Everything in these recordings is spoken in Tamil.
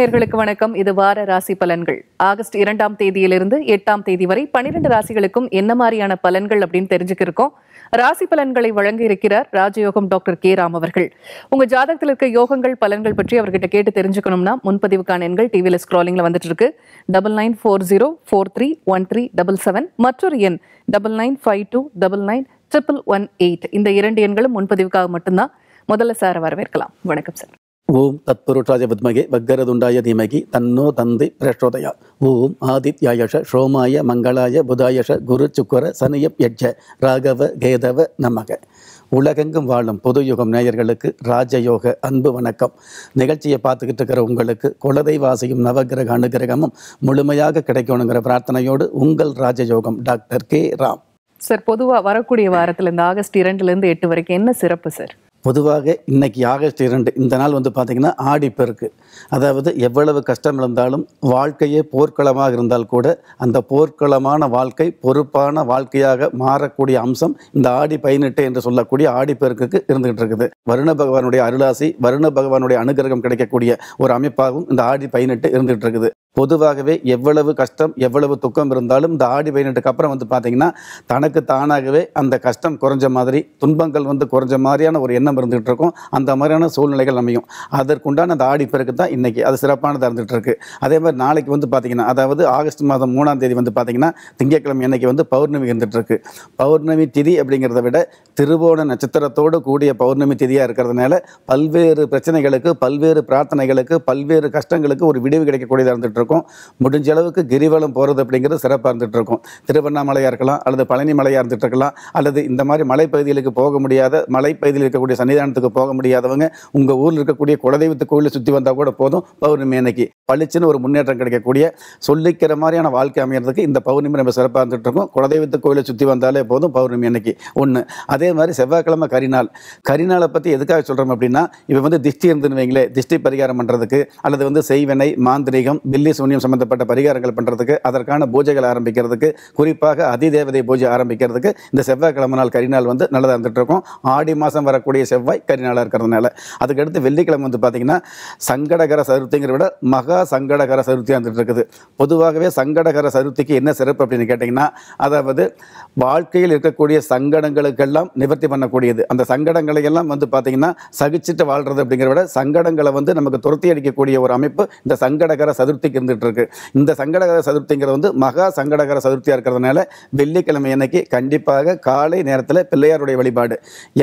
நேர்களுக்கு வணக்கம் இது வார ராசி பலன்கள் ஆகஸ்ட் இரண்டாம் தேதியிலிருந்து எட்டாம் தேதி வரை பனிரெண்டு ராசிகளுக்கும் என்ன மாதிரியான பலன்கள் அப்படின்னு தெரிஞ்சுக்கிருக்கோம் ராசி பலன்களை வழங்க இருக்கிறார் ராஜயோகம் டாக்டர் கே ராம் அவர்கள் உங்க ஜாதகத்தில் இருக்க யோகங்கள் பலன்கள் பற்றி அவர்கிட்ட கேட்டு தெரிஞ்சுக்கணும்னா முன்பதிவுக்கான எண்கள் டிவியில் ஸ்க்ராலிங்ல வந்துட்டு இருக்கு double nine four zero four three one three double seven மற்றொரு எண் double nine five two double nine triple one eight இந்த இரண்டு எண்களும் முன்பதிவுக்காக மட்டும்தான் முதல்ல சார் வரவேற்கலாம் வணக்கம் சார் ஓம் தத்புருஷாய வித்மகே வக்கரதுண்டாய தீமகி தன்னோ தந்தி பிரஷோதயா ஓம் ஆதித்யாயஷ ஷோமாய மங்களாய புதாயஷ குரு சுக்கர சனியப் யஜ்ஜ ராகவ கேதவ நமக உலகெங்கும் வாழும் பொது யுகம் நேயர்களுக்கு ராஜயோக அன்பு வணக்கம் நிகழ்ச்சியை பார்த்துக்கிட்டு இருக்கிற உங்களுக்கு குலதெய்வாசியும் நவகிரக அனுகிரகமும் முழுமையாக கிடைக்கணுங்கிற பிரார்த்தனையோடு உங்கள் ராஜயோகம் டாக்டர் கே ராம் சார் பொதுவாக வரக்கூடிய வாரத்தில் இந்த ஆகஸ்ட் இரண்டுலேருந்து எட்டு வரைக்கும் என்ன சிறப்பு சார் பொதுவாக இன்றைக்கி ஆகஸ்ட் இரண்டு இந்த நாள் வந்து பார்த்திங்கன்னா ஆடிப்பெருக்கு அதாவது எவ்வளவு கஷ்டம் இருந்தாலும் வாழ்க்கையே போர்க்களமாக இருந்தால் கூட அந்த போர்க்களமான வாழ்க்கை பொறுப்பான வாழ்க்கையாக மாறக்கூடிய அம்சம் இந்த ஆடி பதினெட்டு என்று சொல்லக்கூடிய ஆடிப்பெருக்கு இருந்துகிட்டு இருக்குது வருண பகவானுடைய அருளாசி வருண பகவானுடைய அனுகிரகம் கிடைக்கக்கூடிய ஒரு அமைப்பாகவும் இந்த ஆடி பதினெட்டு இருந்துகிட்டு இருக்குது பொதுவாகவே எவ்வளவு கஷ்டம் எவ்வளவு துக்கம் இருந்தாலும் இந்த ஆடி பதினெட்டுக்கு அப்புறம் வந்து பார்த்திங்கன்னா தனக்கு தானாகவே அந்த கஷ்டம் குறைஞ்ச மாதிரி துன்பங்கள் வந்து குறைஞ்ச மாதிரியான ஒரு எண்ணம் இருந்துகிட்டு இருக்கும் அந்த மாதிரியான சூழ்நிலைகள் அமையும் அதற்குண்டான அந்த ஆடி பிறகு தான் இன்றைக்கி அது சிறப்பானதாக இருந்துகிட்டு இருக்குது அதே மாதிரி நாளைக்கு வந்து பார்த்திங்கன்னா அதாவது ஆகஸ்ட் மாதம் மூணாம் தேதி வந்து பார்த்திங்கன்னா திங்கட்கிழமை இன்னைக்கு வந்து பௌர்ணமி இருந்துகிட்ருக்கு பௌர்ணமி திதி அப்படிங்கிறத விட திருவோண நட்சத்திரத்தோடு கூடிய பௌர்ணமி திதியாக இருக்கிறதுனால பல்வேறு பிரச்சனைகளுக்கு பல்வேறு பிரார்த்தனைகளுக்கு பல்வேறு கஷ்டங்களுக்கு ஒரு விடிவு கிடைக்கக்கூடியதாக இருந்துகிட்டு இருந்துகிட்ருக்கோம் முடிஞ்ச அளவுக்கு கிரிவலம் போகிறது அப்படிங்கிறது சிறப்பாக இருந்துகிட்டு இருந்துகிட்ருக்கோம் திருவண்ணாமலையாக இருக்கலாம் அல்லது பழனி மலையாக இருந்துகிட்டு இருக்கலாம் அல்லது இந்த மாதிரி மலைப்பகுதிகளுக்கு போக முடியாத மலைப்பகுதியில் இருக்கக்கூடிய சன்னிதானத்துக்கு போக முடியாதவங்க உங்கள் ஊரில் இருக்கக்கூடிய குலதெய்வத்து கோயிலில் சுற்றி வந்தால் கூட போதும் பௌர்ணமி அன்னைக்கு பளிச்சுன்னு ஒரு முன்னேற்றம் கிடைக்கக்கூடிய சொல்லிக்கிற மாதிரியான வாழ்க்கை அமைகிறதுக்கு இந்த பௌர்ணமி நம்ம சிறப்பாக இருந்துகிட்டு இருந்துகிட்ருக்கோம் குலதெய்வத்து கோயிலை சுற்றி வந்தாலே போதும் பௌர்ணமி அன்னைக்கு ஒன்று அதே மாதிரி செவ்வாய்க்கிழமை கரிநாள் கரிநாளை பற்றி எதுக்காக சொல்கிறோம் அப்படின்னா இப்போ வந்து திஷ்டி இருந்துன்னு வைங்களே திஷ்டி பரிகாரம் பண்ணுறதுக்கு அல்லது வந்து செய்வனை மாந்திரிகம் பில்லி அக்னி சூன்யம் சம்பந்தப்பட்ட பரிகாரங்கள் பண்ணுறதுக்கு அதற்கான பூஜைகள் ஆரம்பிக்கிறதுக்கு குறிப்பாக அதிதேவதை பூஜை ஆரம்பிக்கிறதுக்கு இந்த செவ்வாய்க்கிழமை நாள் கரிநாள் வந்து நல்லதாக இருந்துகிட்டு இருக்கும் ஆடி மாதம் வரக்கூடிய செவ்வாய் கரிநாளாக இருக்கிறதுனால அதுக்கடுத்து வெள்ளிக்கிழமை வந்து பார்த்திங்கன்னா சங்கடகர சதுர்த்திங்கிற விட மகா சங்கடகர சதுர்த்தியாக இருந்துகிட்டு இருக்குது பொதுவாகவே சங்கடகர சதுர்த்திக்கு என்ன சிறப்பு அப்படின்னு கேட்டிங்கன்னா அதாவது வாழ்க்கையில் இருக்கக்கூடிய சங்கடங்களுக்கெல்லாம் நிவர்த்தி பண்ணக்கூடியது அந்த சங்கடங்களை எல்லாம் வந்து பார்த்திங்கன்னா சகிச்சிட்டு வாழ்கிறது அப்படிங்கிற விட சங்கடங்களை வந்து நமக்கு துரத்தி அடிக்கக்கூடிய ஒரு அமைப்பு இந்த சங்கடகர சதுர்த்திக்கு இருந்துட்டு இருக்கு இந்த சங்கடகர சதுர்த்திங்கிறது வந்து மகா சங்கடகர சதுர்த்தியாக இருக்கிறதுனால வெள்ளிக்கிழமை அன்னைக்கு கண்டிப்பாக காலை நேரத்தில் பிள்ளையாருடைய வழிபாடு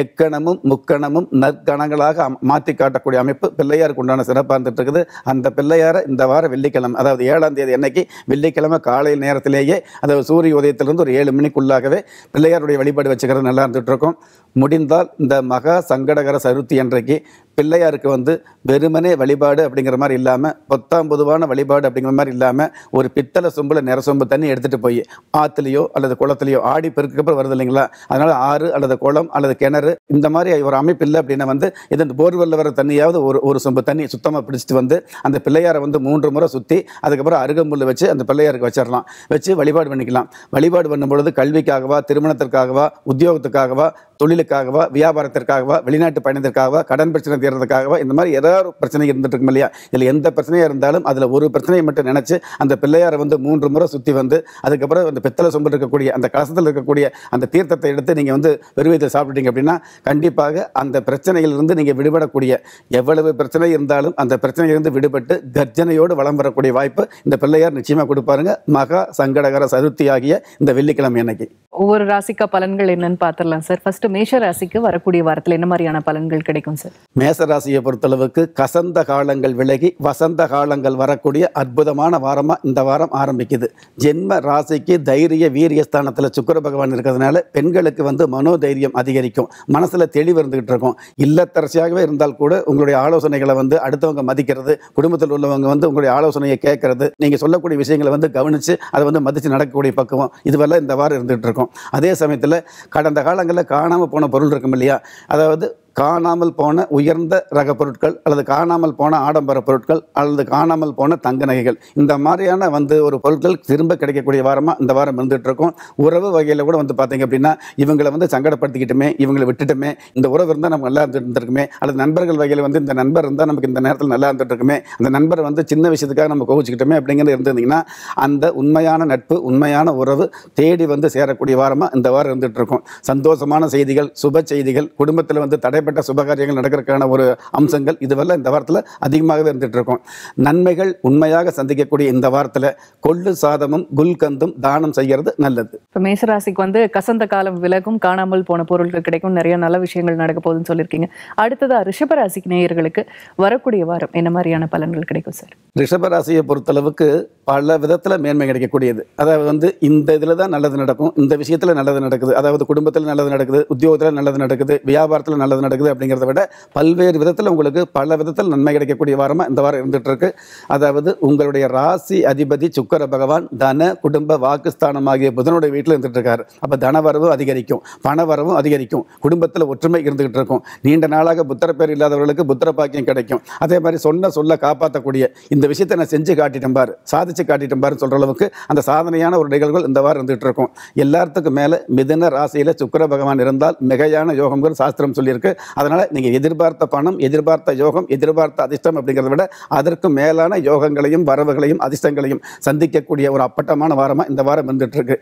எக்கணமும் முக்கணமும் நற்கணங்களாக மாற்றி காட்டக்கூடிய அமைப்பு பிள்ளையாருக்கு உண்டான சிறப்பாக இருந்துட்டு இருக்குது அந்த பிள்ளையார இந்த வாரம் வெள்ளிக்கிழமை அதாவது ஏழாம் தேதி அன்னைக்கு வெள்ளிக்கிழமை காலை நேரத்திலேயே அதாவது சூரிய உதயத்திலிருந்து ஒரு ஏழு மணிக்குள்ளாகவே பிள்ளையாருடைய வழிபாடு வச்சுக்கிறது நல்லா இருந்துகிட்ருக்கும் முடிந்தால் இந்த மகா சங்கடகர சதுர்த்தி அன்றைக்கு பிள்ளையாருக்கு வந்து வெறுமனே வழிபாடு அப்படிங்கிற மாதிரி இல்லாமல் பொத்தாம் பொதுவான வழிபாடு அப்படிங்கிற மாதிரி இல்லாமல் ஒரு பித்தளை சொம்பில் நிற சொம்பு தண்ணி எடுத்துகிட்டு போய் ஆற்றுலையோ அல்லது குளத்துலையோ ஆடி பெருக்கப்புறம் வருது இல்லைங்களா அதனால் ஆறு அல்லது குளம் அல்லது கிணறு இந்த மாதிரி ஒரு அமைப்பு இல்லை அப்படின்னா வந்து இது போர்வெல்ல வர தண்ணியாவது ஒரு ஒரு சொம்பு தண்ணி சுத்தமாக பிடிச்சிட்டு வந்து அந்த பிள்ளையாரை வந்து மூன்று முறை சுற்றி அதுக்கப்புறம் அருகம்புல் வச்சு அந்த பிள்ளையாருக்கு வச்சிடலாம் வச்சு வழிபாடு பண்ணிக்கலாம் வழிபாடு பண்ணும்பொழுது கல்விக்காகவா திருமணத்திற்காகவா உத்தியோகத்துக்காகவா தொழிலுக்காகவா வியாபாரத்திற்காகவா வெளிநாட்டு பயணத்திற்காகவா கடன் பிரச்சனை உயர்றதுக்காகவோ இந்த மாதிரி ஏதாவது பிரச்சனை இருந்துட்டு இருக்கும் இல்லையா இதில் எந்த பிரச்சனையாக இருந்தாலும் அதில் ஒரு பிரச்சனையை மட்டும் நினச்சி அந்த பிள்ளையாரை வந்து மூன்று முறை சுற்றி வந்து அதுக்கப்புறம் அந்த பித்தளை சொம்பில் இருக்கக்கூடிய அந்த கலசத்தில் இருக்கக்கூடிய அந்த தீர்த்தத்தை எடுத்து நீங்கள் வந்து வெறுவயத்தில் சாப்பிட்டுட்டீங்க அப்படின்னா கண்டிப்பாக அந்த பிரச்சனையிலிருந்து நீங்கள் விடுபடக்கூடிய எவ்வளவு பிரச்சனை இருந்தாலும் அந்த பிரச்சனையிலிருந்து விடுபட்டு கர்ஜனையோடு வளம் வரக்கூடிய வாய்ப்பு இந்த பிள்ளையார் நிச்சயமாக கொடுப்பாருங்க மகா சங்கடகர சதுர்த்தி ஆகிய இந்த வெள்ளிக்கிழமை அன்னைக்கு ஒவ்வொரு ராசிக்கா பலன்கள் என்னன்னு பார்த்துடலாம் சார் ஃபர்ஸ்ட் மேஷ ராசிக்கு வரக்கூடிய வாரத்தில் என்ன மாதிரியான பலன்கள் கிடைக்கும் சார் மேஷ மேசராசியை பொறுத்தளவுக்கு கசந்த காலங்கள் விலகி வசந்த காலங்கள் வரக்கூடிய அற்புதமான வாரமாக இந்த வாரம் ஆரம்பிக்குது ஜென்ம ராசிக்கு தைரிய வீரிய ஸ்தானத்தில் சுக்கர பகவான் இருக்கிறதுனால பெண்களுக்கு வந்து மனோதைரியம் அதிகரிக்கும் மனசில் தெளிவு இருந்துகிட்டு இருக்கும் இல்லத்தரசியாகவே இருந்தால் கூட உங்களுடைய ஆலோசனைகளை வந்து அடுத்தவங்க மதிக்கிறது குடும்பத்தில் உள்ளவங்க வந்து உங்களுடைய ஆலோசனையை கேட்கறது நீங்கள் சொல்லக்கூடிய விஷயங்களை வந்து கவனித்து அதை வந்து மதித்து நடக்கக்கூடிய பக்குவம் இதுவெல்லாம் இந்த வாரம் இருந்துகிட்டு இருக்கும் அதே சமயத்தில் கடந்த காலங்களில் காணாமல் போன பொருள் இருக்கும் இல்லையா அதாவது காணாமல் போன உயர்ந்த ரக பொருட்கள் அல்லது காணாமல் போன ஆடம்பர பொருட்கள் அல்லது காணாமல் போன தங்க நகைகள் இந்த மாதிரியான வந்து ஒரு பொருட்கள் திரும்ப கிடைக்கக்கூடிய வாரமாக இந்த வாரம் இருந்துகிட்டு இருக்கோம் உறவு வகையில் கூட வந்து பார்த்தீங்க அப்படின்னா இவங்களை வந்து சங்கடப்படுத்திக்கிட்டுமே இவங்களை விட்டுட்டுமே இந்த உறவு இருந்தால் நம்ம நல்லா இருந்துருக்குமே அல்லது நண்பர்கள் வகையில் வந்து இந்த நண்பர் இருந்தால் நமக்கு இந்த நேரத்தில் நல்லா இருந்துட்டுருக்குமே அந்த நண்பர் வந்து சின்ன விஷயத்துக்காக நம்ம கோவிச்சுக்கிட்டோமே அப்படிங்கிறது இருந்திருந்தீங்கன்னா அந்த உண்மையான நட்பு உண்மையான உறவு தேடி வந்து சேரக்கூடிய வாரமாக இந்த வாரம் இருந்துகிட்டு இருக்கும் சந்தோஷமான செய்திகள் சுப செய்திகள் குடும்பத்தில் வந்து தடை எப்பேற்பட்ட சுபகாரியங்கள் நடக்கிறதுக்கான ஒரு அம்சங்கள் இதுவெல்லாம் இந்த வாரத்தில் அதிகமாகவே இருந்துகிட்டு இருக்கும் நன்மைகள் உண்மையாக சந்திக்கக்கூடிய இந்த வாரத்தில் கொள்ளு சாதமும் குல்கந்தும் தானம் செய்கிறது நல்லது இப்போ மேசராசிக்கு வந்து கசந்த காலம் விலகும் காணாமல் போன பொருட்கள் கிடைக்கும் நிறைய நல்ல விஷயங்கள் நடக்க போகுதுன்னு சொல்லியிருக்கீங்க அடுத்ததாக ரிஷபராசிக்கு நேயர்களுக்கு வரக்கூடிய வாரம் என்ன மாதிரியான பலன்கள் கிடைக்கும் சார் ரிஷபராசியை பொறுத்தளவுக்கு பல விதத்தில் மேன்மை கிடைக்கக்கூடியது அதாவது வந்து இந்த இதில் தான் நல்லது நடக்கும் இந்த விஷயத்தில் நல்லது நடக்குது அதாவது குடும்பத்தில் நல்லது நடக்குது உத்தியோகத்தில் நல்லது நடக்குது வியாபாரத்தில் நல்லது நடக்குது நடக்குது அப்படிங்கிறத விட பல்வேறு விதத்தில் உங்களுக்கு பல விதத்தில் நன்மை கிடைக்கக்கூடிய வாரமாக இந்த வாரம் இருந்துகிட்டு இருக்கு அதாவது உங்களுடைய ராசி அதிபதி சுக்கர பகவான் தன குடும்ப வாக்குஸ்தானம் ஆகிய புதனுடைய வீட்டில் இருந்துகிட்டு இருக்காரு அப்போ வரவும் அதிகரிக்கும் பண வரவும் அதிகரிக்கும் குடும்பத்தில் ஒற்றுமை இருந்துகிட்டு இருக்கும் நீண்ட நாளாக புத்திர பேர் இல்லாதவர்களுக்கு புத்திர பாக்கியம் கிடைக்கும் அதே மாதிரி சொன்ன சொல்ல காப்பாற்றக்கூடிய இந்த விஷயத்தை நான் செஞ்சு காட்டிட்டேன் பார் சாதிச்சு காட்டிட்டேன் சொல்கிற அளவுக்கு அந்த சாதனையான ஒரு நிகழ்வுகள் இந்த வாரம் இருந்துகிட்டு இருக்கும் எல்லாத்துக்கும் மேலே மிதன ராசியில் சுக்கர பகவான் இருந்தால் மிகையான யோகம்ங்கிற சாஸ்திரம் சொல்லியிருக்கு அதனால் நீங்கள் எதிர்பார்த்த பணம் எதிர்பார்த்த யோகம் எதிர்பார்த்த அதிர்ஷ்டம் அப்படிங்கிறத விட அதற்கு மேலான யோகங்களையும் வரவுகளையும் அதிர்ஷ்டங்களையும் சந்திக்கக்கூடிய ஒரு அப்பட்டமான வாரமாக இந்த வாரம் வந்துட்டுருக்கு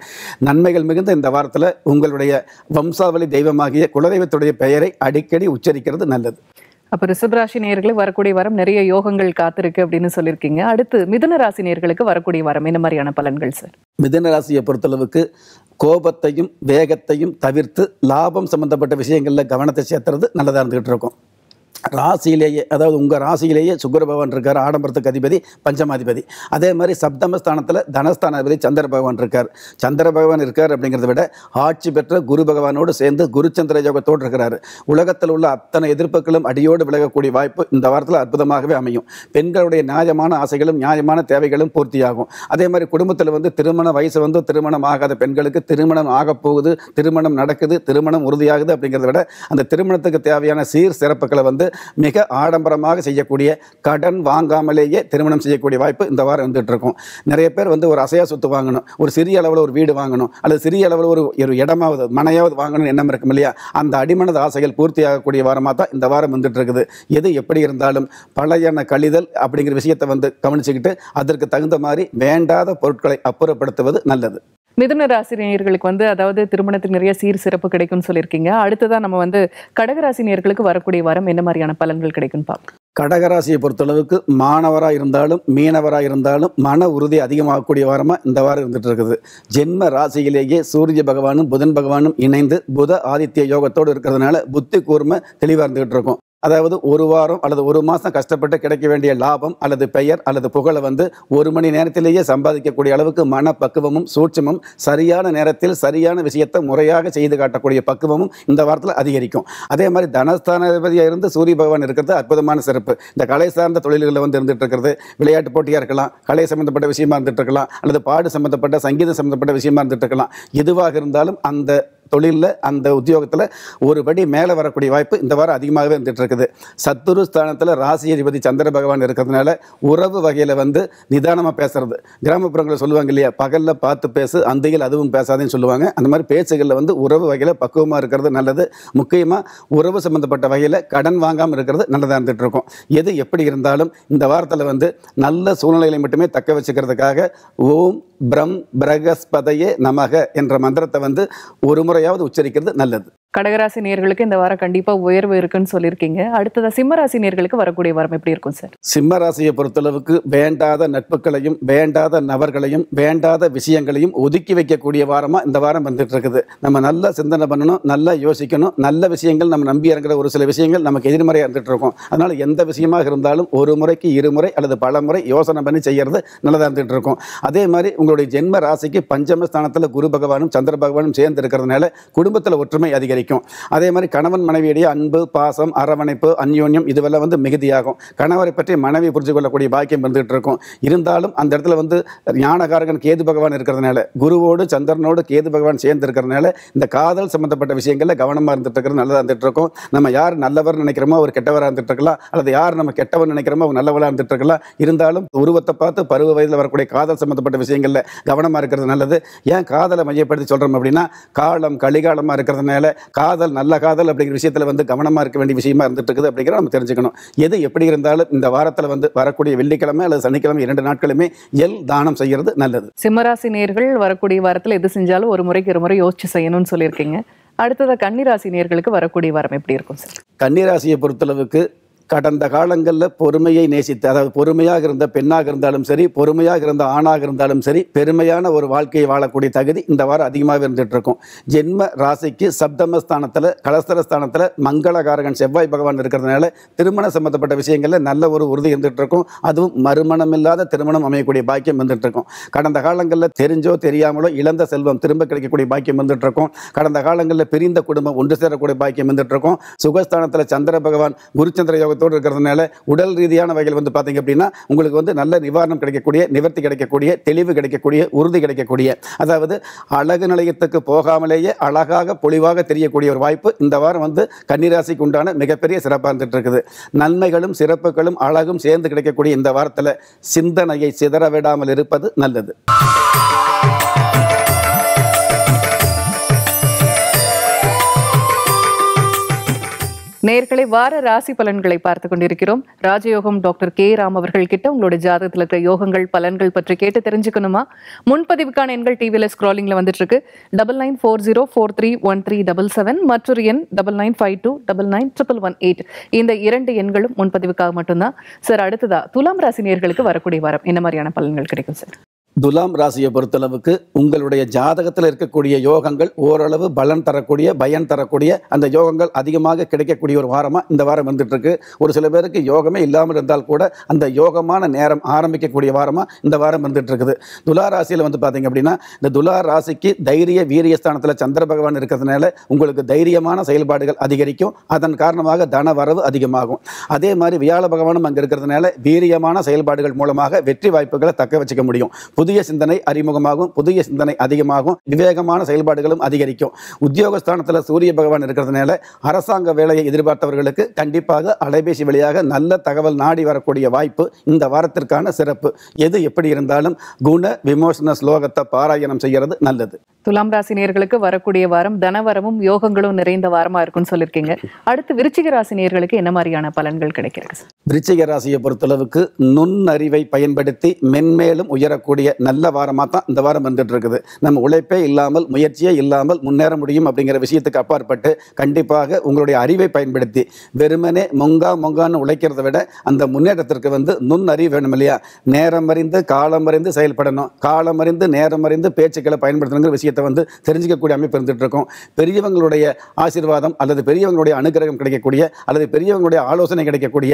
நன்மைகள் மிகுந்த இந்த வாரத்தில் உங்களுடைய வம்சாவளி தெய்வமாகிய குலதெய்வத்துடைய பெயரை அடிக்கடி உச்சரிக்கிறது நல்லது அப்போ ரிஷபராசி நேர்களுக்கு வரக்கூடிய வாரம் நிறைய யோகங்கள் காத்திருக்கு அப்படின்னு சொல்லியிருக்கீங்க அடுத்து மிதன ராசி நேர்களுக்கு வரக்கூடிய வாரம் என்ன மாதிரியான பலன்கள் சார் மிதன ராசியை பொறுத்தளவுக்கு கோபத்தையும் வேகத்தையும் தவிர்த்து லாபம் சம்பந்தப்பட்ட விஷயங்களில் கவனத்தை சேர்த்துறது நல்லதாக இருந்துகிட்டு இருக்கும் ராசியிலேயே அதாவது உங்கள் ராசியிலேயே சுக்கர பகவான் இருக்கார் ஆடம்பரத்துக்கு அதிபதி பஞ்சமாதிபதி அதே மாதிரி சப்தமஸ்தானத்தில் தனஸ்தானாதிபதி சந்திர பகவான் இருக்கார் சந்திர பகவான் இருக்கார் அப்படிங்கிறத விட ஆட்சி பெற்ற குரு பகவானோடு சேர்ந்து குருச்சந்திர யோகத்தோடு இருக்கிறார் உலகத்தில் உள்ள அத்தனை எதிர்ப்புகளும் அடியோடு விலகக்கூடிய வாய்ப்பு இந்த வாரத்தில் அற்புதமாகவே அமையும் பெண்களுடைய நியாயமான ஆசைகளும் நியாயமான தேவைகளும் பூர்த்தியாகும் அதே மாதிரி குடும்பத்தில் வந்து திருமண வயசு வந்து திருமணம் ஆகாத பெண்களுக்கு திருமணம் ஆகப் போகுது திருமணம் நடக்குது திருமணம் உறுதியாகுது அப்படிங்கிறத விட அந்த திருமணத்துக்கு தேவையான சீர் சிறப்புகளை வந்து மிக ஆடம்பரமாக செய்யக்கூடிய கடன் வாங்காமலேயே திருமணம் செய்யக்கூடிய வாய்ப்பு இந்த வாரம் இருந்துகிட்டு இருக்கும் நிறைய பேர் வந்து ஒரு அசையா சொத்து வாங்கணும் ஒரு சிறிய அளவில் ஒரு வீடு வாங்கணும் அல்லது சிறிய அளவில் ஒரு ஒரு இடமாவது மனையாவது வாங்கணும்னு எண்ணம் இருக்கும் இல்லையா அந்த அடிமனது ஆசைகள் பூர்த்தியாகக்கூடிய வாரமாக தான் இந்த வாரம் வந்துட்டு இருக்குது எது எப்படி இருந்தாலும் பழையன கழிதல் அப்படிங்கிற விஷயத்தை வந்து கவனிச்சுக்கிட்டு அதற்கு தகுந்த மாதிரி வேண்டாத பொருட்களை அப்புறப்படுத்துவது நல்லது மிதுன ராசி நேயர்களுக்கு வந்து அதாவது திருமணத்துக்கு நிறைய சீர் சிறப்பு கிடைக்கும்னு சொல்லியிருக்கீங்க அடுத்ததான் நம்ம வந்து கடகராசி நேர்களுக்கு வரக்கூடிய வாரம் என்ன மாதிரியான பலன்கள் கிடைக்கும்னு பார்க்கலாம் கடகராசியை பொறுத்தளவுக்கு மாணவராக இருந்தாலும் மீனவராக இருந்தாலும் மன உறுதி அதிகமாகக்கூடிய வாரமாக இந்த வாரம் இருந்துகிட்டு இருக்குது ஜென்ம ராசியிலேயே சூரிய பகவானும் புதன் பகவானும் இணைந்து புத ஆதித்ய யோகத்தோடு இருக்கிறதுனால புத்தி கூர்மை தெளிவாக இருந்துகிட்டு இருக்கும் அதாவது ஒரு வாரம் அல்லது ஒரு மாதம் கஷ்டப்பட்டு கிடைக்க வேண்டிய லாபம் அல்லது பெயர் அல்லது புகழை வந்து ஒரு மணி நேரத்திலேயே சம்பாதிக்கக்கூடிய அளவுக்கு மன பக்குவமும் சூட்சமும் சரியான நேரத்தில் சரியான விஷயத்தை முறையாக செய்து காட்டக்கூடிய பக்குவமும் இந்த வாரத்தில் அதிகரிக்கும் அதே மாதிரி தனஸ்தானாதிபதியாக இருந்து சூரிய பகவான் இருக்கிறது அற்புதமான சிறப்பு இந்த கலை சார்ந்த தொழில்களில் வந்து இருந்துட்டு இருக்கிறது விளையாட்டு போட்டியாக இருக்கலாம் கலை சம்மந்தப்பட்ட விஷயமா இருந்துட்டு இருக்கலாம் அல்லது பாடு சம்மந்தப்பட்ட சங்கீதம் சம்மந்தப்பட்ட விஷயமா இருந்துட்டு இருக்கலாம் எதுவாக இருந்தாலும் அந்த தொழிலில் அந்த உத்தியோகத்தில் ஒருபடி மேலே வரக்கூடிய வாய்ப்பு இந்த வாரம் அதிகமாகவே வந்துட்டு இருக்குது சத்துரு ஸ்தானத்தில் ராசி அதிபதி சந்திர பகவான் இருக்கிறதுனால உறவு வகையில் வந்து நிதானமாக பேசுறது கிராமப்புறங்களில் சொல்லுவாங்க இல்லையா பகலில் பார்த்து பேசு அந்தையில் அதுவும் பேசாதேன்னு சொல்லுவாங்க அந்த மாதிரி பேச்சுகளில் வந்து உறவு வகையில் பக்குவமாக இருக்கிறது நல்லது முக்கியமாக உறவு சம்மந்தப்பட்ட வகையில் கடன் வாங்காமல் இருக்கிறது நல்லதாக இருந்துகிட்டு இருக்கும் எது எப்படி இருந்தாலும் இந்த வாரத்தில் வந்து நல்ல சூழ்நிலைகளை மட்டுமே தக்க வச்சுக்கிறதுக்காக ஓம் பிரம் பிரகஸ்பதையே நமக என்ற மந்திரத்தை வந்து ஒரு முறையாவது உச்சரிக்கிறது நல்லது கடகராசி நேர்களுக்கு இந்த வாரம் கண்டிப்பாக உயர்வு இருக்குன்னு சொல்லியிருக்கீங்க அடுத்ததாக சிம்மராசி நேர்களுக்கு வரக்கூடிய வாரம் எப்படி இருக்கும் சார் சிம்மராசியை பொறுத்தளவுக்கு வேண்டாத நட்புகளையும் வேண்டாத நபர்களையும் வேண்டாத விஷயங்களையும் ஒதுக்கி வைக்கக்கூடிய வாரமாக இந்த வாரம் வந்துட்டு இருக்குது நம்ம நல்லா சிந்தனை பண்ணணும் நல்லா யோசிக்கணும் நல்ல விஷயங்கள் நம்ம நம்பி இறங்குற ஒரு சில விஷயங்கள் நமக்கு எதிர்மறையாக இருந்துட்டு இருக்கும் அதனால் எந்த விஷயமாக இருந்தாலும் ஒரு முறைக்கு இருமுறை அல்லது பல முறை யோசனை பண்ணி செய்கிறது நல்லதாக இருந்துட்டு இருக்கும் அதே மாதிரி உங்களுடைய ஜென்ம ராசிக்கு பஞ்சமஸ்தானத்தில் குரு பகவானும் சந்திர பகவானும் சேர்ந்து இருக்கிறதுனால குடும்பத்தில் ஒற்றுமை அதிகரிக்கும் கிடைக்கும் அதே மாதிரி கணவன் மனைவியிடையே அன்பு பாசம் அரவணைப்பு அந்யோன்யம் இதுவெல்லாம் வந்து மிகுதியாகும் கணவரை பற்றி மனைவி புரிஞ்சு கொள்ளக்கூடிய பாக்கியம் இருந்துகிட்டு இருக்கும் இருந்தாலும் அந்த இடத்துல வந்து ஞானகாரகன் கேது பகவான் இருக்கிறதுனால குருவோடு சந்திரனோடு கேது பகவான் சேர்ந்து இருக்கிறதுனால இந்த காதல் சம்மந்தப்பட்ட விஷயங்களில் கவனமாக இருந்துட்டு இருக்கிறது நல்லதாக இருந்துட்டு இருக்கும் நம்ம யார் நல்லவர் நினைக்கிறோமோ அவர் கெட்டவராக இருந்துட்டு இருக்கலாம் அல்லது யார் நம்ம கெட்டவர் நினைக்கிறோமோ அவர் நல்லவராக இருந்துட்டு இருக்கலாம் இருந்தாலும் உருவத்தை பார்த்து பருவ வயதில் வரக்கூடிய காதல் சம்மந்தப்பட்ட விஷயங்களில் கவனமாக இருக்கிறது நல்லது ஏன் காதலை மையப்படுத்தி சொல்கிறோம் அப்படின்னா காலம் கலிகாலமாக இருக்கிறதுனால காதல் நல்ல காதல் அப்படிங்கிற விஷயத்தில் வந்து கவனமாக இருக்க வேண்டிய விஷயமா இருந்துட்டு இருக்குது அப்படிங்கிற நம்ம தெரிஞ்சுக்கணும் எது எப்படி இருந்தாலும் இந்த வாரத்தில் வந்து வரக்கூடிய வெள்ளிக்கிழமை அல்லது சனிக்கிழமை இரண்டு நாட்களுமே எல் தானம் செய்கிறது நல்லது சிம்மராசி நேர்கள் வரக்கூடிய வாரத்தில் எது செஞ்சாலும் ஒரு முறைக்கு ஒரு முறை யோசிச்சு செய்யணும்னு சொல்லியிருக்கீங்க அடுத்ததாக கன்னிராசி நேர்களுக்கு வரக்கூடிய வாரம் எப்படி இருக்கும் சார் கன்னிராசியை பொறுத்தளவுக்கு கடந்த காலங்களில் பொறுமையை நேசித்து அதாவது பொறுமையாக இருந்த பெண்ணாக இருந்தாலும் சரி பொறுமையாக இருந்த ஆணாக இருந்தாலும் சரி பெருமையான ஒரு வாழ்க்கையை வாழக்கூடிய தகுதி இந்த வாரம் அதிகமாக இருந்துகிட்டு இருக்கும் ஜென்ம ராசிக்கு சப்தமஸ்தானத்தில் கலஸ்தரஸ்தானத்தில் மங்களகாரகன் செவ்வாய் பகவான் இருக்கிறதுனால திருமணம் சம்மந்தப்பட்ட விஷயங்களில் நல்ல ஒரு உறுதி இருந்துகிட்டு இருக்கும் அதுவும் மறுமணம் இல்லாத திருமணம் அமையக்கூடிய பாக்கியம் இருந்துகிட்டு இருக்கும் கடந்த காலங்களில் தெரிஞ்சோ தெரியாமலோ இழந்த செல்வம் திரும்ப கிடைக்கக்கூடிய பாக்கியம் இருந்துகிட்டு இருக்கும் கடந்த காலங்களில் பிரிந்த குடும்பம் ஒன்று சேரக்கூடிய பாக்கியம் இருந்துகிட்டு இருக்கும் சுகஸ்தானத்தில் சந்திர பகவான் குருச்சந்திர யோக உத்தியோகத்தோடு இருக்கிறதுனால உடல் ரீதியான வகையில் வந்து பார்த்தீங்க அப்படின்னா உங்களுக்கு வந்து நல்ல நிவாரணம் கிடைக்கக்கூடிய நிவர்த்தி கிடைக்கக்கூடிய தெளிவு கிடைக்கக்கூடிய உறுதி கிடைக்கக்கூடிய அதாவது அழகு நிலையத்துக்கு போகாமலேயே அழகாக பொலிவாக தெரியக்கூடிய ஒரு வாய்ப்பு இந்த வாரம் வந்து கன்னிராசிக்கு உண்டான மிகப்பெரிய சிறப்பாக இருந்துட்டு இருக்குது நன்மைகளும் சிறப்புகளும் அழகும் சேர்ந்து கிடைக்கக்கூடிய இந்த வாரத்தில் சிந்தனையை சிதற விடாமல் இருப்பது நல்லது நேர்களை வார ராசி பலன்களை பார்த்து கொண்டிருக்கிறோம் ராஜயோகம் டாக்டர் கே ராம் அவர்கள் கிட்ட உங்களோட ஜாதகத்தில் இருக்கிற யோகங்கள் பலன்கள் பற்றி கேட்டு தெரிஞ்சுக்கணுமா முன்பதிவுக்கான எண்கள் டிவியில் ஸ்க்ராலிங்கில் வந்துட்டு இருக்கு double nine four zero four three one three double seven மற்றொரு எண் double nine five two double nine triple one eight இந்த இரண்டு எண்களும் முன்பதிவுக்காக மட்டும்தான் சார் அடுத்ததா துலாம் ராசி நேர்களுக்கு வரக்கூடிய வாரம் என்ன மாதிரியான பலன்கள் கிடைக்கும் சார் துலாம் ராசியை பொறுத்தளவுக்கு உங்களுடைய ஜாதகத்தில் இருக்கக்கூடிய யோகங்கள் ஓரளவு பலன் தரக்கூடிய பயன் தரக்கூடிய அந்த யோகங்கள் அதிகமாக கிடைக்கக்கூடிய ஒரு வாரமாக இந்த வாரம் வந்துட்டுருக்கு ஒரு சில பேருக்கு யோகமே இல்லாமல் இருந்தால் கூட அந்த யோகமான நேரம் ஆரம்பிக்கக்கூடிய வாரமாக இந்த வாரம் வந்துட்டுருக்குது துலா ராசியில் வந்து பார்த்திங்க அப்படின்னா இந்த துலா ராசிக்கு தைரிய வீரியஸ்தானத்தில் சந்திர பகவான் இருக்கிறதுனால உங்களுக்கு தைரியமான செயல்பாடுகள் அதிகரிக்கும் அதன் காரணமாக தன வரவு அதிகமாகும் அதே மாதிரி வியாழ பகவானும் அங்கே இருக்கிறதுனால வீரியமான செயல்பாடுகள் மூலமாக வெற்றி வாய்ப்புகளை தக்க வச்சுக்க முடியும் புதிய சிந்தனை அறிமுகமாகும் புதிய சிந்தனை அதிகமாகும் விவேகமான செயல்பாடுகளும் அதிகரிக்கும் உத்தியோகஸ்தானத்தில் சூரிய பகவான் இருக்கிறதுனால அரசாங்க வேலையை எதிர்பார்த்தவர்களுக்கு கண்டிப்பாக அலைபேசி வழியாக நல்ல தகவல் நாடி வரக்கூடிய வாய்ப்பு இந்த வாரத்திற்கான சிறப்பு எது எப்படி இருந்தாலும் குண விமோசன ஸ்லோகத்தை பாராயணம் செய்கிறது நல்லது துலாம் ராசி நேர்களுக்கு வரக்கூடிய வாரம் தனவரமும் யோகங்களும் நிறைந்த வாரமா இருக்கும்னு சொல்லியிருக்கீங்க அடுத்து விருச்சிக ராசி நேர்களுக்கு என்ன மாதிரியான பலன்கள் கிடைக்கிறது விருச்சிக ராசியை பொறுத்தளவுக்கு நுண்ணறிவை பயன்படுத்தி மென்மேலும் உயரக்கூடிய நல்ல வாரமாக தான் இந்த வாரம் வந்துட்டு இருக்குது நம்ம உழைப்பே இல்லாமல் முயற்சியே இல்லாமல் முன்னேற முடியும் அப்படிங்கிற விஷயத்துக்கு அப்பாற்பட்டு கண்டிப்பாக உங்களுடைய அறிவை பயன்படுத்தி வெறுமனே மொங்கா மொங்கான்னு உழைக்கிறத விட அந்த முன்னேற்றத்திற்கு வந்து நுண் அறிவு வேணும் இல்லையா நேரம் அறிந்து காலம் அறிந்து செயல்படணும் காலம் அறிந்து நேரம் அறிந்து பேச்சுக்களை பயன்படுத்தணுங்கிற விஷயத்தை வந்து தெரிஞ்சிக்கக்கூடிய அமைப்பு இருந்துகிட்டு இருக்கோம் பெரியவங்களுடைய ஆசீர்வாதம் அல்லது பெரியவங்களுடைய அனுகிரகம் கிடைக்கக்கூடிய அல்லது பெரியவங்களுடைய ஆலோசனை கிடைக்கக்கூடிய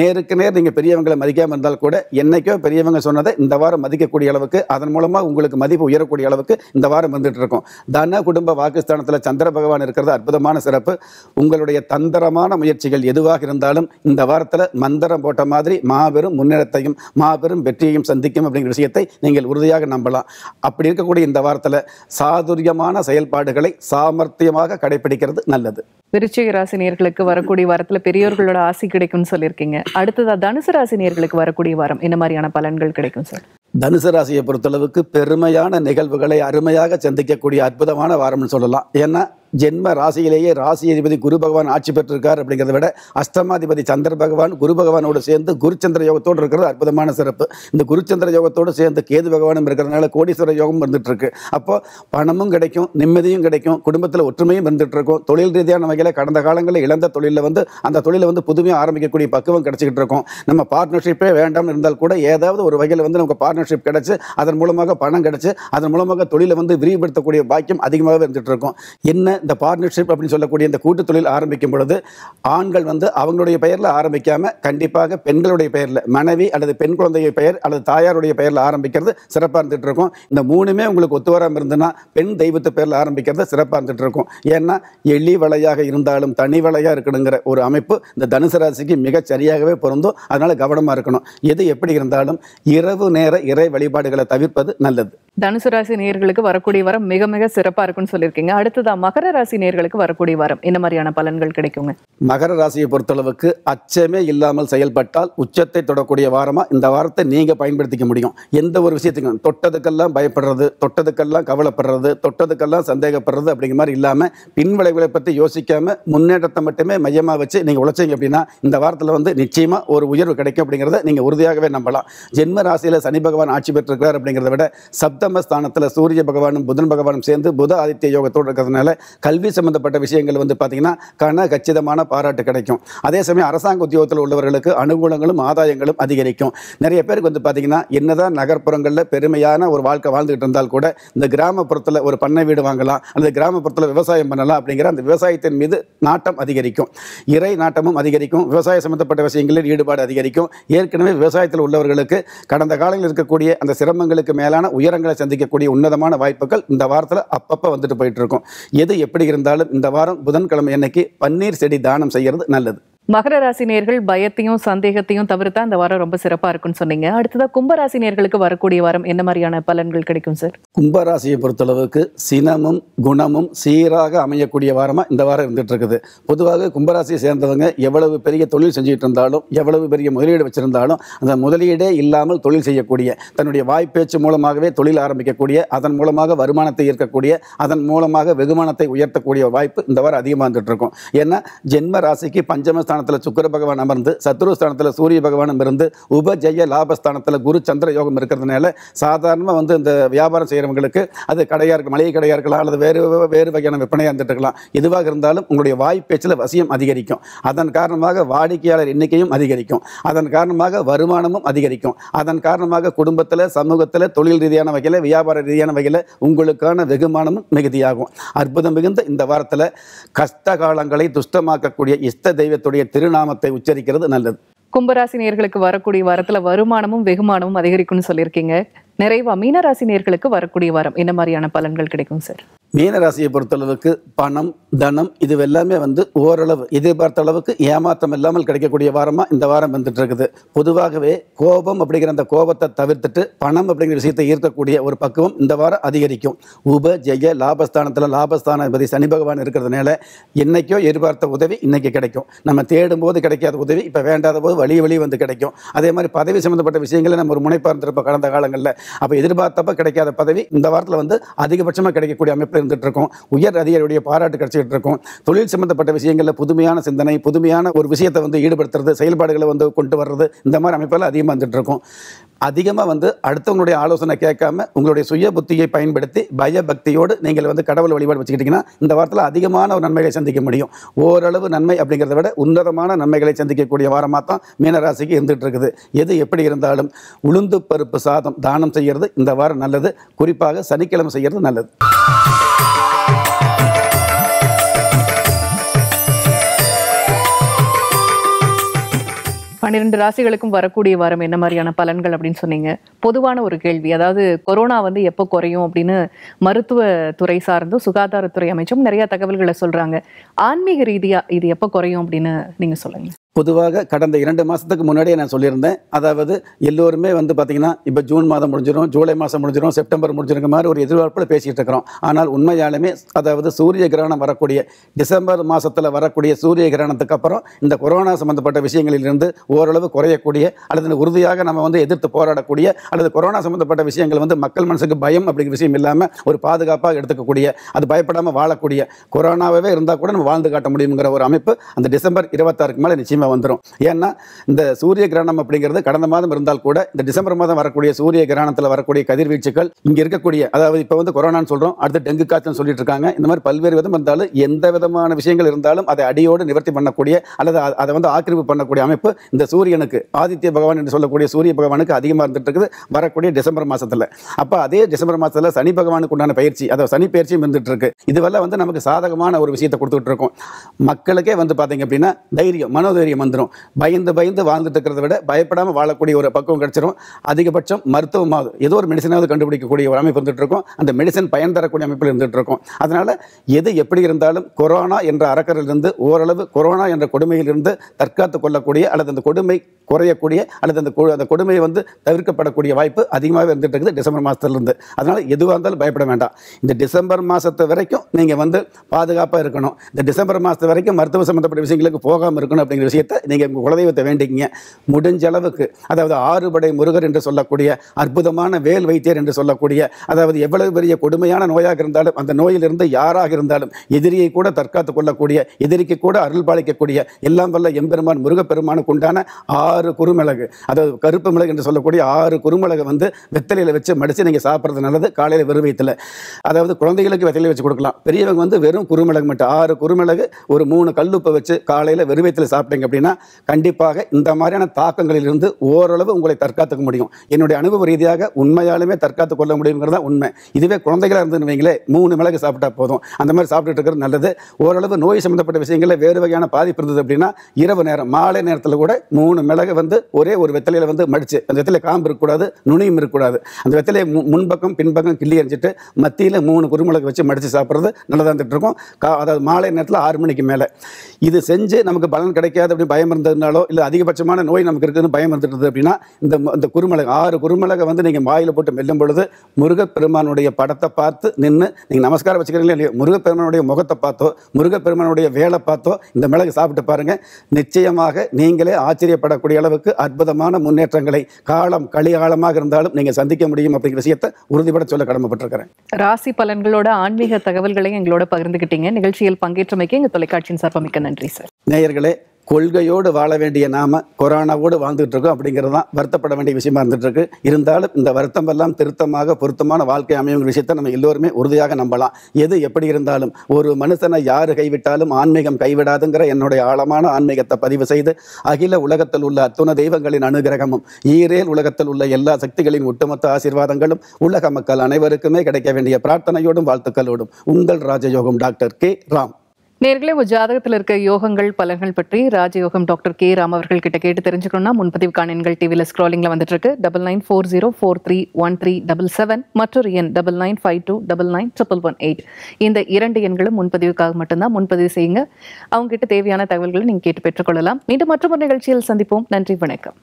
நேருக்கு நேர் நீங்கள் பெரியவங்களை மதிக்காமல் இருந்தால் கூட என்னைக்கோ பெரியவங்க சொன்னதை இந்த வாரம் மதிக்கக்கூடிய அளவு அளவுக்கு அதன் மூலமாக உங்களுக்கு மதிப்பு உயரக்கூடிய அளவுக்கு இந்த வாரம் வந்துட்டு இருக்கோம் தன குடும்ப வாக்குஸ்தானத்தில் சந்திர பகவான் இருக்கிறது அற்புதமான சிறப்பு உங்களுடைய தந்திரமான முயற்சிகள் எதுவாக இருந்தாலும் இந்த வாரத்தில் மந்திரம் போட்ட மாதிரி மாபெரும் முன்னேற்றத்தையும் மாபெரும் வெற்றியையும் சந்திக்கும் அப்படிங்கிற விஷயத்தை நீங்கள் உறுதியாக நம்பலாம் அப்படி இருக்கக்கூடிய இந்த வாரத்தில் சாதுரியமான செயல்பாடுகளை சாமர்த்தியமாக கடைபிடிக்கிறது நல்லது விருச்சிக நேர்களுக்கு வரக்கூடிய வாரத்தில் பெரியோர்களோட ஆசி கிடைக்கும்னு சொல்லியிருக்கீங்க அடுத்ததாக தனுசு நேர்களுக்கு வரக்கூடிய வாரம் என்ன மாதிரியான பலன்கள் கிடைக்கும் சார் தனுசு ராசியை பொறுத்தளவுக்கு பெருமையான நிகழ்வுகளை அருமையாக சந்திக்கக்கூடிய அற்புதமான வாரம்னு சொல்லலாம் ஏன்னா ஜென்ம ராசியிலேயே ராசி அதிபதி குரு பகவான் ஆட்சி பெற்றிருக்கார் அப்படிங்கிறத விட அஷ்டமாதிபதி சந்திர பகவான் குரு பகவானோடு சேர்ந்து குருச்சந்திர யோகத்தோடு இருக்கிறது அற்புதமான சிறப்பு இந்த குருச்சந்திர யோகத்தோடு சேர்ந்து கேது பகவானும் இருக்கிறதுனால கோடீஸ்வர யோகம் இருக்கு அப்போ பணமும் கிடைக்கும் நிம்மதியும் கிடைக்கும் குடும்பத்தில் ஒற்றுமையும் இருந்துகிட்ருக்கும் தொழில் ரீதியான வகையில் கடந்த காலங்களில் இழந்த தொழிலில் வந்து அந்த தொழிலை வந்து புதுமையாக ஆரம்பிக்கக்கூடிய பக்குவம் கிடைச்சிக்கிட்டு இருக்கும் நம்ம பார்ட்னர்ஷிப்பே வேண்டாம் இருந்தால் கூட ஏதாவது ஒரு வகையில் வந்து நமக்கு பார்ட்னர்ஷிப் கிடைச்சி அதன் மூலமாக பணம் கிடச்சி அதன் மூலமாக தொழிலை வந்து விரிவுபடுத்தக்கூடிய பாக்கியம் அதிகமாகவே இருக்கும் என்ன இந்த பார்ட்னர்ஷிப் அப்படின்னு சொல்லக்கூடிய இந்த கூட்டு தொழில் ஆரம்பிக்கும் பொழுது ஆண்கள் வந்து அவங்களுடைய பெயரில் ஆரம்பிக்காமல் கண்டிப்பாக பெண்களுடைய பெயரில் மனைவி அல்லது பெண் குழந்தைய பெயர் அல்லது தாயாருடைய பெயரில் ஆரம்பிக்கிறது சிறப்பாக இருந்துகிட்டு இருக்கும் இந்த மூணுமே உங்களுக்கு ஒத்து வராமல் இருந்ததுன்னா பெண் தெய்வத்து பெயரில் ஆரம்பிக்கிறது சிறப்பாக இருந்துகிட்டு இருக்கும் ஏன்னா எளி வலையாக இருந்தாலும் தனி வலையாக இருக்கணுங்கிற ஒரு அமைப்பு இந்த தனுசு ராசிக்கு மிகச் சரியாகவே பொருந்தும் அதனால் கவனமாக இருக்கணும் எது எப்படி இருந்தாலும் இரவு நேர இறை வழிபாடுகளை தவிர்ப்பது நல்லது தனுசு ராசி நேர்களுக்கு வரக்கூடிய வரம் மிக மிக சிறப்பாக இருக்குன்னு சொல்லியிருக்கீங்க அடுத்ததான் மகர ராசி நேர்களுக்கு வரக்கூடிய வாரம் என்ன மாதிரியான பலன்கள் கிடைக்குங்க மகர ராசியை பொறுத்தளவுக்கு அச்சமே இல்லாமல் செயல்பட்டால் உச்சத்தை தொடக்கூடிய வாரமாக இந்த வாரத்தை நீங்கள் பயன்படுத்திக்க முடியும் எந்த ஒரு விஷயத்துக்கும் தொட்டதுக்கெல்லாம் பயப்படுறது தொட்டதுக்கெல்லாம் கவலைப்படுறது தொட்டதுக்கெல்லாம் சந்தேகப்படுறது அப்படிங்கிற மாதிரி இல்லாமல் பின்விளைவுகளை பற்றி யோசிக்காமல் முன்னேற்றத்தை மட்டுமே மையமாக வச்சு நீங்கள் உழைச்சிங்க அப்படின்னா இந்த வாரத்தில் வந்து நிச்சயமாக ஒரு உயர்வு கிடைக்கும் அப்படிங்கிறத நீங்கள் உறுதியாகவே நம்பலாம் ஜென்ம ராசியில் சனி பகவான் ஆட்சி பெற்றிருக்கிறார் அப்படிங்கிறத விட சப்தம ஸ்தானத்தில் சூரிய பகவானும் புதன் பகவானும் சேர்ந்து புத ஆதித்ய யோகத்தோடு இருக்கிறதுனால கல்வி சம்மந்தப்பட்ட விஷயங்கள் வந்து பார்த்திங்கன்னா கன கச்சிதமான பாராட்டு கிடைக்கும் அதே சமயம் அரசாங்க உத்தியோகத்தில் உள்ளவர்களுக்கு அனுகூலங்களும் ஆதாயங்களும் அதிகரிக்கும் நிறைய பேருக்கு வந்து பார்த்திங்கன்னா என்னதான் நகர்ப்புறங்களில் பெருமையான ஒரு வாழ்க்கை வாழ்ந்துகிட்டு இருந்தால் கூட இந்த கிராமப்புறத்தில் ஒரு பண்ணை வீடு வாங்கலாம் அல்லது கிராமப்புறத்தில் விவசாயம் பண்ணலாம் அப்படிங்கிற அந்த விவசாயத்தின் மீது நாட்டம் அதிகரிக்கும் இறை நாட்டமும் அதிகரிக்கும் விவசாய சம்மந்தப்பட்ட விஷயங்களில் ஈடுபாடு அதிகரிக்கும் ஏற்கனவே விவசாயத்தில் உள்ளவர்களுக்கு கடந்த காலங்களில் இருக்கக்கூடிய அந்த சிரமங்களுக்கு மேலான உயரங்களை சந்திக்கக்கூடிய உன்னதமான வாய்ப்புகள் இந்த வாரத்தில் அப்பப்போ வந்துட்டு போயிட்டு இருக்கும் எது எப்படி இருந்தாலும் இந்த வாரம் புதன்கிழமை அன்னைக்கு பன்னீர் செடி தானம் செய்கிறது நல்லது மகர ராசி நேர்கள் பயத்தையும் சந்தேகத்தையும் தவிர்த்து அந்த வாரம் ரொம்ப சிறப்பாக இருக்கும்னு சொன்னீங்க அடுத்ததாக கும்பராசி நேர்களுக்கு வரக்கூடிய வாரம் என்ன மாதிரியான பலன்கள் கிடைக்கும் சார் கும்பராசியை பொறுத்தளவுக்கு சினமும் குணமும் சீராக அமையக்கூடிய வாரமாக இந்த வாரம் இருந்துட்டு இருக்குது பொதுவாக கும்பராசியை சேர்ந்தவங்க எவ்வளவு பெரிய தொழில் செஞ்சுட்டு இருந்தாலும் எவ்வளவு பெரிய முதலீடு வச்சிருந்தாலும் அந்த முதலீடே இல்லாமல் தொழில் செய்யக்கூடிய தன்னுடைய வாய்ப்பேச்சு மூலமாகவே தொழில் ஆரம்பிக்கக்கூடிய அதன் மூலமாக வருமானத்தை ஈர்க்கக்கூடிய அதன் மூலமாக வெகுமானத்தை உயர்த்தக்கூடிய வாய்ப்பு இந்த வாரம் அதிகமாக இருந்துட்டு இருக்கும் ஏன்னா ஜென்ம ராசிக்கு பஞ்சமஸ்தான ஸ்தானத்தில் சுக்கர பகவான் அமர்ந்து சத்ருஸ்தானத்தில் சூரிய பகவான் அமர்ந்து உபஜெய லாபஸ்தானத்தில் குரு சந்திர யோகம் இருக்கிறதுனால சாதாரணமாக வந்து இந்த வியாபாரம் செய்கிறவங்களுக்கு அது கடையாக இருக்கும் மளிகை கடையாக இருக்கலாம் அல்லது வேறு வேறு வகையான விற்பனையாக இருந்துட்டு இருக்கலாம் எதுவாக இருந்தாலும் உங்களுடைய வாய்ப்பேச்சில் வசியம் அதிகரிக்கும் அதன் காரணமாக வாடிக்கையாளர் எண்ணிக்கையும் அதிகரிக்கும் அதன் காரணமாக வருமானமும் அதிகரிக்கும் அதன் காரணமாக குடும்பத்தில் சமூகத்தில் தொழில் ரீதியான வகையில் வியாபார ரீதியான வகையில் உங்களுக்கான வெகுமானமும் மிகுதியாகும் அற்புதம் மிகுந்த இந்த வாரத்தில் கஷ்ட காலங்களை துஷ்டமாக்கக்கூடிய இஷ்ட தெய்வத்துடைய அவருடைய திருநாமத்தை உச்சரிக்கிறது நல்லது கும்பராசி நேர்களுக்கு வரக்கூடிய வாரத்தில் வருமானமும் வெகுமானமும் அதிகரிக்கும்னு சொல்லியிருக்கீங்க நிறைவா மீனராசி நேர்களுக்கு வரக்கூடிய வாரம் என்ன மாதிரியான பலன்கள் கிடைக்கும் சார் மீனராசியை பொறுத்தளவுக்கு பணம் தனம் இது எல்லாமே வந்து ஓரளவு எதிர்பார்த்த அளவுக்கு ஏமாற்றம் இல்லாமல் கிடைக்கக்கூடிய வாரமாக இந்த வாரம் வந்துட்டு இருக்குது பொதுவாகவே கோபம் அப்படிங்கிற அந்த கோபத்தை தவிர்த்துட்டு பணம் அப்படிங்கிற விஷயத்தை ஈர்க்கக்கூடிய ஒரு பக்குவம் இந்த வாரம் அதிகரிக்கும் உப ஜெய லாபஸ்தானத்தில் லாபஸ்தானாதிபதி சனி பகவான் இருக்கிறதுனால என்றைக்கோ எதிர்பார்த்த உதவி இன்றைக்கி கிடைக்கும் நம்ம தேடும் போது கிடைக்காத உதவி இப்போ வேண்டாத போது வழி வழி வந்து கிடைக்கும் அதே மாதிரி பதவி சம்மந்தப்பட்ட விஷயங்களை நம்ம ஒரு முனைப்பார்ந்திருப்போம் கடந்த காலங்களில் அப்போ எதிர்பார்த்தப்ப கிடைக்காத பதவி இந்த வாரத்தில் வந்து அதிகபட்சமாக கிடைக்கக்கூடிய அமைப்பில் இருந்துகிட்டு இருக்கும் உயர் அதிகாரியுடைய பாராட்டு கிடைச்சிட்டு இருக்கும் தொழில் சம்பந்தப்பட்ட விஷயங்களில் புதுமையான சிந்தனை புதுமையான ஒரு விஷயத்தை வந்து ஈடுபடுத்துறது செயல்பாடுகளை வந்து கொண்டு வர்றது இந்த மாதிரி அமைப்பெல்லாம் அதிகமாக வந்துட்டு இருக்கும் அதிகமாக வந்து அடுத்தவங்களுடைய ஆலோசனை கேட்காம உங்களுடைய சுய புத்தியை பயன்படுத்தி பயபக்தியோடு நீங்கள் வந்து கடவுள் வழிபாடு வச்சுக்கிட்டிங்கன்னா இந்த வாரத்தில் அதிகமான ஒரு நன்மைகளை சந்திக்க முடியும் ஓரளவு நன்மை அப்படிங்கிறத விட உன்னதமான நன்மைகளை சந்திக்கக்கூடிய வாரமாக தான் மீனராசிக்கு இருந்துகிட்டு இருக்குது எது எப்படி இருந்தாலும் உளுந்து பருப்பு சாதம் தானம் செய்கிறது இந்த வாரம் நல்லது குறிப்பாக சனிக்கிழமை செய்கிறது நல்லது பன்னிரெண்டு ராசிகளுக்கும் வரக்கூடிய வாரம் என்ன மாதிரியான பலன்கள் அப்படின்னு சொன்னீங்க பொதுவான ஒரு கேள்வி அதாவது கொரோனா வந்து எப்போ குறையும் அப்படின்னு மருத்துவத்துறை சார்ந்தும் சுகாதாரத்துறை அமைச்சும் நிறைய தகவல்களை சொல்றாங்க ஆன்மீக ரீதியா இது எப்போ குறையும் அப்படின்னு நீங்க சொல்லுங்க பொதுவாக கடந்த இரண்டு மாதத்துக்கு முன்னாடியே நான் சொல்லியிருந்தேன் அதாவது எல்லோருமே வந்து பார்த்திங்கன்னா இப்போ ஜூன் மாதம் முடிஞ்சிடும் ஜூலை மாதம் முடிஞ்சிடும் செப்டம்பர் முடிஞ்சிருக்க மாதிரி ஒரு எதிர்பார்ப்பில் பேசிகிட்டு இருக்கிறோம் ஆனால் உண்மையாலுமே அதாவது சூரிய கிரகணம் வரக்கூடிய டிசம்பர் மாதத்தில் வரக்கூடிய சூரிய கிரகணத்துக்கு அப்புறம் இந்த கொரோனா சம்மந்தப்பட்ட விஷயங்களிலிருந்து ஓரளவு குறையக்கூடிய அல்லது உறுதியாக நம்ம வந்து எதிர்த்து போராடக்கூடிய அல்லது கொரோனா சம்மந்தப்பட்ட விஷயங்கள் வந்து மக்கள் மனசுக்கு பயம் அப்படிங்கிற விஷயம் இல்லாமல் ஒரு பாதுகாப்பாக எடுத்துக்கக்கூடிய அது பயப்படாமல் வாழக்கூடிய கொரோனாவே இருந்தால் கூட நம்ம வாழ்ந்து காட்ட முடியுங்கிற ஒரு அமைப்பு அந்த டிசம்பர் இருபத்தாறுக்கு மேலே நிச்சயமாக தன்மை வந்துடும் ஏன்னா இந்த சூரிய கிரகணம் அப்படிங்கிறது கடந்த மாதம் இருந்தால் கூட இந்த டிசம்பர் மாதம் வரக்கூடிய சூரிய கிரகணத்தில் வரக்கூடிய கதிர்வீச்சுகள் இங்கே இருக்கக்கூடிய அதாவது இப்போ வந்து கொரோனான்னு சொல்கிறோம் அடுத்து டெங்கு காய்ச்சல் சொல்லிட்டு இருக்காங்க இந்த மாதிரி பல்வேறு விதம் இருந்தாலும் எந்த விதமான விஷயங்கள் இருந்தாலும் அதை அடியோடு நிவர்த்தி பண்ணக்கூடிய அல்லது அதை வந்து ஆக்கிரமிப்பு பண்ணக்கூடிய அமைப்பு இந்த சூரியனுக்கு ஆதித்ய பகவான் என்று சொல்லக்கூடிய சூரிய பகவானுக்கு அதிகமாக இருந்துட்டு இருக்குது வரக்கூடிய டிசம்பர் மாசத்துல அப்போ அதே டிசம்பர் மாசத்துல சனி பகவானுக்கு உண்டான பயிற்சி அதாவது சனி பயிற்சியும் இருந்துட்டு இருக்கு இதுவெல்லாம் வந்து நமக்கு சாதகமான ஒரு விஷயத்தை கொடுத்துட்டு இருக்கோம் மக்களுக்கே வந்து பார்த்தீங்க அப்படின்னா தைரியம் மனோதைரியம் தைரியம் வந்துடும் பயந்து பயந்து வாழ்ந்துட்டு இருக்கிறத விட பயப்படாமல் வாழக்கூடிய ஒரு பக்குவம் கிடைச்சிரும் அதிகபட்சம் மருத்துவமாவது ஏதோ ஒரு மெடிசனாவது கண்டுபிடிக்கக்கூடிய ஒரு அமைப்பு வந்துட்டு இருக்கும் அந்த மெடிசன் பயன் தரக்கூடிய அமைப்பில் இருந்துட்டு இருக்கும் அதனால் எது எப்படி இருந்தாலும் கொரோனா என்ற அறக்கரிலிருந்து ஓரளவு கொரோனா என்ற கொடுமையிலிருந்து தற்காத்து கொள்ளக்கூடிய அல்லது அந்த கொடுமை குறையக்கூடிய அல்லது அந்த அந்த கொடுமையை வந்து தவிர்க்கப்படக்கூடிய வாய்ப்பு அதிகமாக இருந்துட்டு இருக்குது டிசம்பர் மாதத்துலேருந்து அதனால் எதுவாக இருந்தாலும் பயப்பட வேண்டாம் இந்த டிசம்பர் மாதத்து வரைக்கும் நீங்கள் வந்து பாதுகாப்பாக இருக்கணும் இந்த டிசம்பர் மாதத்து வரைக்கும் மருத்துவ சம்மந்தப்பட்ட விஷயங்களுக்கு போகாமல் இருக்கணும் அப்படிங்கிற விஷயம் விஷயத்தை நீங்கள் உங்கள் குலதெய்வத்தை வேண்டிங்க முடிஞ்ச அளவுக்கு அதாவது ஆறுபடை முருகர் என்று சொல்லக்கூடிய அற்புதமான வேல் வைத்தியர் என்று சொல்லக்கூடிய அதாவது எவ்வளவு பெரிய கொடுமையான நோயாக இருந்தாலும் அந்த நோயிலிருந்து யாராக இருந்தாலும் எதிரியை கூட தற்காத்து கொள்ளக்கூடிய எதிரிக்கு கூட அருள் பாலிக்கக்கூடிய எல்லாம் வல்ல எம்பெருமான் முருகப்பெருமானுக்கு உண்டான ஆறு குறுமிளகு அதாவது கருப்பு மிளகு என்று சொல்லக்கூடிய ஆறு குறுமிளகு வந்து வெத்தலையில் வச்சு மடித்து நீங்கள் சாப்பிட்றது நல்லது காலையில் வெறும் வயிற்றில் அதாவது குழந்தைகளுக்கு வெத்தலையில் வச்சு கொடுக்கலாம் பெரியவங்க வந்து வெறும் குறுமிளகு மட்டும் ஆறு குறுமிளகு ஒரு மூணு கல்லுப்பை வச்சு காலையில் வெறும் வயிற்றில் சாப்பிட்டீங்க அப்படின்னா கண்டிப்பாக இந்த மாதிரியான தாக்கங்களிலிருந்து ஓரளவு உங்களை தற்காத்துக்க முடியும் என்னுடைய அனுபவ ரீதியாக உண்மையாலுமே தற்காத்துக் கொள்ள முடியுங்கிறது தான் உண்மை இதுவே குழந்தைகளாக இருந்துருவீங்களே மூணு மிளகு சாப்பிட்டா போதும் அந்த மாதிரி சாப்பிட்டுட்டு இருக்கிறது நல்லது ஓரளவு நோய் சம்மந்தப்பட்ட விஷயங்களில் வேறு வகையான பாதிப்பு இருந்தது அப்படின்னா இரவு நேரம் மாலை நேரத்தில் கூட மூணு மிளகு வந்து ஒரே ஒரு வெத்தலையில் வந்து மடிச்சு அந்த வெத்தலை காம்பு இருக்கக்கூடாது நுனியும் இருக்கக்கூடாது அந்த வெத்தலையை முன்பக்கம் பின்பக்கம் கிள்ளி எறிஞ்சிட்டு மத்தியில் மூணு குருமிளகு வச்சு மடித்து சாப்பிட்றது நல்லதாக இருந்துகிட்டு இருக்கும் கா அதாவது மாலை நேரத்தில் ஆறு மணிக்கு மேலே இது செஞ்சு நமக்கு பலன் கிடைக்காது அப்படின்னு பயம் இருந்ததுனாலோ இல்லை அதிகபட்சமான நோய் நமக்கு இருக்குதுன்னு பயம் இருந்துட்டு அப்படின்னா இந்த இந்த குருமிளகு ஆறு குருமிளகை வந்து நீங்கள் வாயில் போட்டு மெல்லும் பொழுது முருகப்பெருமானுடைய படத்தை பார்த்து நின்று நீங்கள் நமஸ்காரம் வச்சுக்கிறீங்களா இல்லையா முருகப்பெருமானுடைய முகத்தை பார்த்தோ முருகப்பெருமானுடைய வேலை பார்த்தோ இந்த மிளகு சாப்பிட்டு பாருங்கள் நிச்சயமாக நீங்களே ஆச்சரியப்படக்கூடிய அளவுக்கு அற்புதமான முன்னேற்றங்களை காலம் களிகாலமாக இருந்தாலும் நீங்கள் சந்திக்க முடியும் அப்படிங்கிற விஷயத்தை உறுதிபட சொல்ல கடமைப்பட்டிருக்கிறேன் ராசி பலன்களோட ஆன்மீக தகவல்களை எங்களோட பகிர்ந்துக்கிட்டீங்க நிகழ்ச்சியில் பங்கேற்றமைக்கு எங்கள் தொலைக்காட்சியின் சார்பாக நன்றி சார் நேயர்களே கொள்கையோடு வாழ வேண்டிய நாம கொரோனாவோடு வாழ்ந்துகிட்டு இருக்கோம் அப்படிங்கிறது தான் வருத்தப்பட வேண்டிய விஷயமா இருக்கு இருந்தாலும் இந்த வருத்தம் எல்லாம் திருத்தமாக பொருத்தமான வாழ்க்கை அமையும் விஷயத்தை நம்ம எல்லோருமே உறுதியாக நம்பலாம் எது எப்படி இருந்தாலும் ஒரு மனுஷனை யார் கைவிட்டாலும் ஆன்மீகம் கைவிடாதுங்கிற என்னுடைய ஆழமான ஆன்மீகத்தை பதிவு செய்து அகில உலகத்தில் உள்ள அத்துண தெய்வங்களின் அனுகிரகமும் ஈரேல் உலகத்தில் உள்ள எல்லா சக்திகளின் ஒட்டுமொத்த ஆசீர்வாதங்களும் உலக மக்கள் அனைவருக்குமே கிடைக்க வேண்டிய பிரார்த்தனையோடும் வாழ்த்துக்களோடும் உங்கள் ராஜயோகம் டாக்டர் கே ராம் நேர்களே உங்கள் ஜாதகத்தில் இருக்க யோகங்கள் பலன்கள் பற்றி ராஜயோகம் டாக்டர் கே ராம் அவர்கள் கிட்ட கேட்டு தெரிஞ்சுக்கணும்னா முன்பதிவுக்கான எண்கள் டிவியில் ஸ்க்ராலிங்கில் வந்துட்டு இருக்கு double nine four zero four three one three double seven மற்றொரு எண் double nine five two double nine triple one eight இந்த இரண்டு எண்களும் முன்பதிவுக்காக மட்டும்தான் முன்பதிவு செய்யுங்க அவங்க கிட்ட தேவையான தகவல்களை நீங்கள் கேட்டு பெற்றுக்கொள்ளலாம் மீண்டும் மற்றொரு நிகழ்ச்சியில் சந்திப்போம் நன்றி வணக்கம்